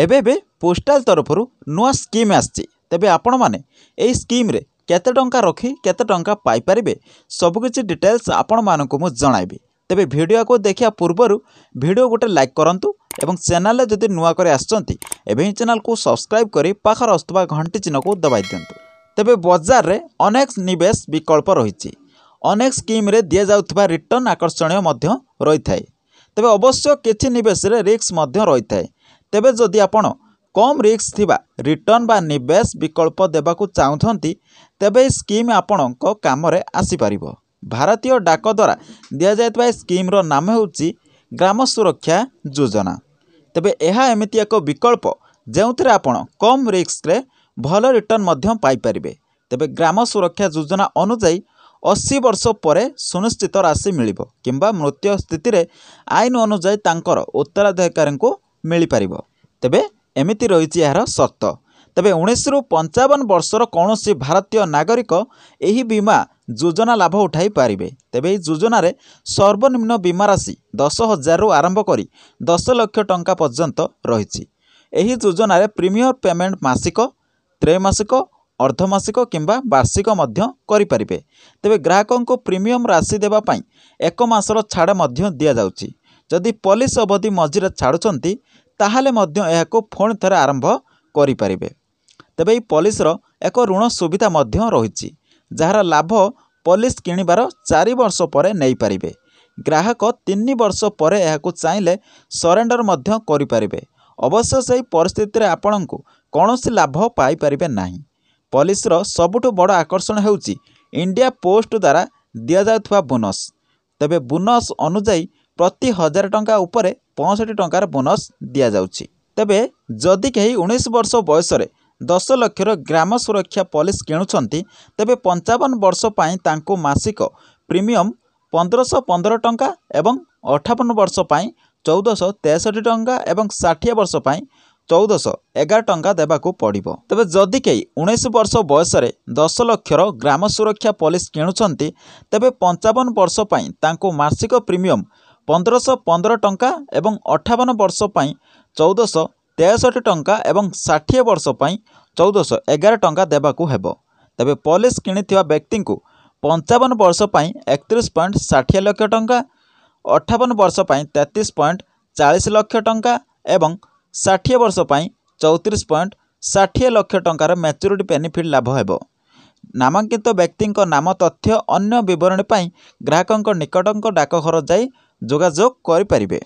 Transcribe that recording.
ଏବେ ଏବେ ପୋଷ୍ଟାଲ୍ ତରଫରୁ ନୂଆ ସ୍କିମ୍ ଆସିଛି ତେବେ ଆପଣମାନେ ଏହି ସ୍କିମ୍ରେ କେତେ ଟଙ୍କା ରଖି କେତେ ଟଙ୍କା ପାଇପାରିବେ ସବୁକିଛି ଡିଟେଲ୍ସ ଆପଣମାନଙ୍କୁ ମୁଁ ଜଣାଇବି ତେବେ ଭିଡ଼ିଓକୁ ଦେଖିବା ପୂର୍ବରୁ ଭିଡ଼ିଓ ଗୋଟେ ଲାଇକ୍ କରନ୍ତୁ ଏବଂ ଚ୍ୟାନେଲ୍ରେ ଯଦି ନୂଆ କରି ଆସିଛନ୍ତି ଏବେ ଏହି ଚ୍ୟାନେଲ୍କୁ ସବସ୍କ୍ରାଇବ୍ କରି ପାଖରେ ଆସୁଥିବା ଘଣ୍ଟି ଚିହ୍ନକୁ ଦବାଇ ଦିଅନ୍ତୁ ତେବେ ବଜାରରେ ଅନେକ ନିବେଶ ବିକଳ୍ପ ରହିଛି ଅନେକ ସ୍କିମ୍ରେ ଦିଆଯାଉଥିବା ରିଟର୍ଣ୍ଣ ଆକର୍ଷଣୀୟ ମଧ୍ୟ ରହିଥାଏ ତେବେ ଅବଶ୍ୟ କିଛି ନିବେଶରେ ରିସ୍କ ମଧ୍ୟ ରହିଥାଏ ତେବେ ଯଦି ଆପଣ କମ୍ ରିସ୍କ ଥିବା ରିଟର୍ଣ୍ଣ ବା ନିବେଶ ବିକଳ୍ପ ଦେବାକୁ ଚାହୁଁଛନ୍ତି ତେବେ ଏହି ସ୍କିମ୍ ଆପଣଙ୍କ କାମରେ ଆସିପାରିବ ଭାରତୀୟ ଡାକ ଦ୍ୱାରା ଦିଆଯାଇଥିବା ଏହି ସ୍କିମ୍ର ନାମ ହେଉଛି ଗ୍ରାମ ସୁରକ୍ଷା ଯୋଜନା ତେବେ ଏହା ଏମିତି ଏକ ବିକଳ୍ପ ଯେଉଁଥିରେ ଆପଣ କମ୍ ରିସ୍କରେ ଭଲ ରିଟର୍ଣ୍ଣ ମଧ୍ୟ ପାଇପାରିବେ ତେବେ ଗ୍ରାମ ସୁରକ୍ଷା ଯୋଜନା ଅନୁଯାୟୀ ଅଶୀ ବର୍ଷ ପରେ ସୁନିଶ୍ଚିତ ରାଶି ମିଳିବ କିମ୍ବା ମୃତ୍ୟୁ ସ୍ଥିତିରେ ଆଇନ ଅନୁଯାୟୀ ତାଙ୍କର ଉତ୍ତରାଧିକାରୀଙ୍କୁ ମିଳିପାରିବ ତେବେ ଏମିତି ରହିଛି ଏହାର ସର୍ତ୍ତ ତେବେ ଉଣେଇଶରୁ ପଞ୍ଚାବନ ବର୍ଷର କୌଣସି ଭାରତୀୟ ନାଗରିକ ଏହି ବୀମା ଯୋଜନା ଲାଭ ଉଠାଇ ପାରିବେ ତେବେ ଏହି ଯୋଜନାରେ ସର୍ବନିମ୍ନ ବୀମା ରାଶି ଦଶ ହଜାରରୁ ଆରମ୍ଭ କରି ଦଶ ଲକ୍ଷ ଟଙ୍କା ପର୍ଯ୍ୟନ୍ତ ରହିଛି ଏହି ଯୋଜନାରେ ପ୍ରିମିୟର ପେମେଣ୍ଟ ମାସିକ ତ୍ରୈମାସିକ ଅର୍ଦ୍ଧମାସିକ କିମ୍ବା ବାର୍ଷିକ ମଧ୍ୟ କରିପାରିବେ ତେବେ ଗ୍ରାହକଙ୍କୁ ପ୍ରିମିୟମ ରାଶି ଦେବା ପାଇଁ ଏକ ମାସର ଛାଡ଼ ମଧ୍ୟ ଦିଆଯାଉଛି ଯଦି ପଲିସ ଅବଧି ମଝିରେ ଛାଡ଼ୁଛନ୍ତି ତାହେଲେ ମଧ୍ୟ ଏହାକୁ ପୁଣି ଥରେ ଆରମ୍ଭ କରିପାରିବେ ତେବେ ଏହି ପଲିସର ଏକ ଋଣ ସୁବିଧା ମଧ୍ୟ ରହିଛି ଯାହାର ଲାଭ ପଲିସ କିଣିବାର ଚାରି ବର୍ଷ ପରେ ନେଇପାରିବେ ଗ୍ରାହକ ତିନି ବର୍ଷ ପରେ ଏହାକୁ ଚାହିଁଲେ ସରେଣ୍ଡର ମଧ୍ୟ କରିପାରିବେ ଅବଶ୍ୟ ସେହି ପରିସ୍ଥିତିରେ ଆପଣଙ୍କୁ କୌଣସି ଲାଭ ପାଇପାରିବେ ନାହିଁ ପଲିସର ସବୁଠୁ ବଡ଼ ଆକର୍ଷଣ ହେଉଛି ଇଣ୍ଡିଆ ପୋଷ୍ଟ ଦ୍ୱାରା ଦିଆଯାଉଥିବା ବୋନସ୍ ତେବେ ବୋନସ୍ ଅନୁଯାୟୀ ପ୍ରତି ହଜାର ଟଙ୍କା ଉପରେ ପଞ୍ଚଷଠି ଟଙ୍କାର ବୋନସ ଦିଆଯାଉଛି ତେବେ ଯଦି କେହି ଉଣେଇଶ ବର୍ଷ ବୟସରେ ଦଶ ଲକ୍ଷର ଗ୍ରାମ ସୁରକ୍ଷା ପଲିସି କିଣୁଛନ୍ତି ତେବେ ପଞ୍ଚାବନ ବର୍ଷ ପାଇଁ ତାଙ୍କୁ ମାସିକ ପ୍ରିମିୟମ ପନ୍ଦରଶହ ପନ୍ଦର ଟଙ୍କା ଏବଂ ଅଠାବନ ବର୍ଷ ପାଇଁ ଚଉଦଶହ ତେଷଠି ଟଙ୍କା ଏବଂ ଷାଠିଏ ବର୍ଷ ପାଇଁ ଚଉଦଶହ ଏଗାର ଟଙ୍କା ଦେବାକୁ ପଡ଼ିବ ତେବେ ଯଦି କେହି ଉଣେଇଶ ବର୍ଷ ବୟସରେ ଦଶ ଲକ୍ଷର ଗ୍ରାମ ସୁରକ୍ଷା ପଲିସି କିଣୁଛନ୍ତି ତେବେ ପଞ୍ଚାବନ ବର୍ଷ ପାଇଁ ତାଙ୍କୁ ମାସିକ ପ୍ରିମିୟମ ପନ୍ଦରଶହ ପନ୍ଦର ଟଙ୍କା ଏବଂ ଅଠାବନ ବର୍ଷ ପାଇଁ ଚଉଦଶହ ତେଷଠି ଟଙ୍କା ଏବଂ ଷାଠିଏ ବର୍ଷ ପାଇଁ ଚଉଦଶହ ଏଗାର ଟଙ୍କା ଦେବାକୁ ହେବ ତେବେ ପଲିସ୍ କିଣିଥିବା ବ୍ୟକ୍ତିଙ୍କୁ ପଞ୍ଚାବନ ବର୍ଷ ପାଇଁ ଏକତିରିଶ ପଏଣ୍ଟ ଷାଠିଏ ଲକ୍ଷ ଟଙ୍କା ଅଠାବନ ବର୍ଷ ପାଇଁ ତେତିଶ ପଏଣ୍ଟ ଚାଳିଶ ଲକ୍ଷ ଟଙ୍କା ଏବଂ ଷାଠିଏ ବର୍ଷ ପାଇଁ ଚଉତିରିଶ ପଏଣ୍ଟ ଷାଠିଏ ଲକ୍ଷ ଟଙ୍କାର ମେଚ୍ୟୁରିଟି ବେନିଫିଟ୍ ଲାଭ ହେବ ନାମାଙ୍କିତ ବ୍ୟକ୍ତିଙ୍କ ନାମ ତଥ୍ୟ ଅନ୍ୟ ବିବରଣୀ ପାଇଁ ଗ୍ରାହକଙ୍କ ନିକଟଙ୍କ ଡାକଘର ଯାଇ ଯୋଗାଯୋଗ କରିପାରିବେ